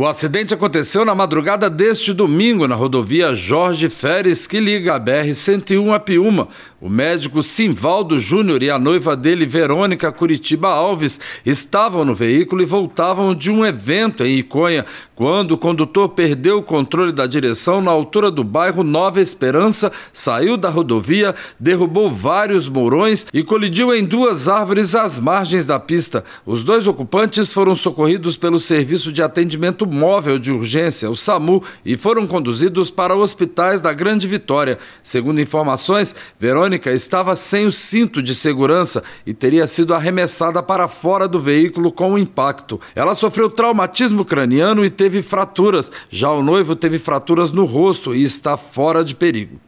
O acidente aconteceu na madrugada deste domingo na rodovia Jorge Feres, que liga a BR-101 a Piúma. O médico Simvaldo Júnior e a noiva dele, Verônica Curitiba Alves, estavam no veículo e voltavam de um evento em Iconha, quando o condutor perdeu o controle da direção na altura do bairro Nova Esperança, saiu da rodovia, derrubou vários mourões e colidiu em duas árvores às margens da pista. Os dois ocupantes foram socorridos pelo serviço de atendimento móvel de urgência, o SAMU, e foram conduzidos para hospitais da Grande Vitória. Segundo informações, Verônica estava sem o cinto de segurança e teria sido arremessada para fora do veículo com o impacto. Ela sofreu traumatismo craniano e teve fraturas. Já o noivo teve fraturas no rosto e está fora de perigo.